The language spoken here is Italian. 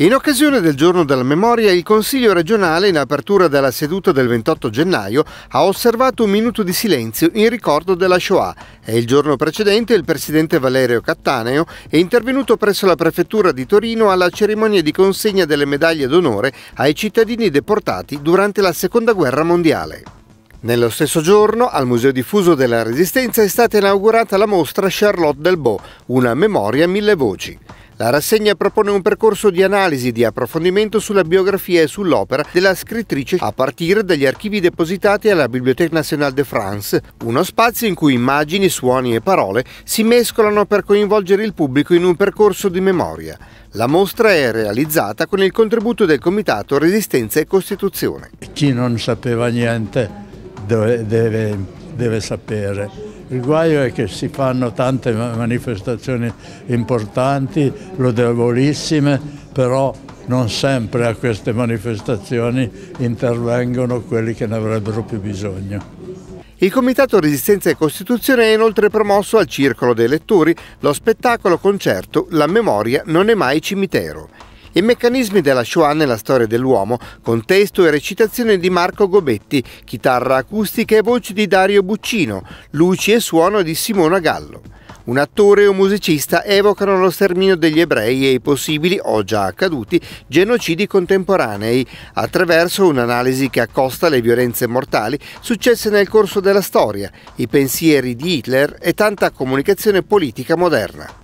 In occasione del giorno della memoria, il Consiglio regionale, in apertura della seduta del 28 gennaio, ha osservato un minuto di silenzio in ricordo della Shoah e il giorno precedente il presidente Valerio Cattaneo è intervenuto presso la prefettura di Torino alla cerimonia di consegna delle medaglie d'onore ai cittadini deportati durante la Seconda Guerra Mondiale. Nello stesso giorno, al Museo Diffuso della Resistenza è stata inaugurata la mostra Charlotte Delbault, una memoria a mille voci. La rassegna propone un percorso di analisi, di approfondimento sulla biografia e sull'opera della scrittrice a partire dagli archivi depositati alla Bibliothèque Nationale de France, uno spazio in cui immagini, suoni e parole si mescolano per coinvolgere il pubblico in un percorso di memoria. La mostra è realizzata con il contributo del Comitato Resistenza e Costituzione. Chi non sapeva niente deve, deve, deve sapere il guaio è che si fanno tante manifestazioni importanti, lodevolissime, però non sempre a queste manifestazioni intervengono quelli che ne avrebbero più bisogno. Il Comitato Resistenza e Costituzione ha inoltre promosso al Circolo dei Lettori lo spettacolo concerto La memoria non è mai cimitero i meccanismi della Shoah nella storia dell'uomo, con testo e recitazione di Marco Gobetti, chitarra acustica e voci di Dario Buccino, luci e suono di Simona Gallo. Un attore o musicista evocano lo sterminio degli ebrei e i possibili, o già accaduti, genocidi contemporanei, attraverso un'analisi che accosta le violenze mortali successe nel corso della storia, i pensieri di Hitler e tanta comunicazione politica moderna.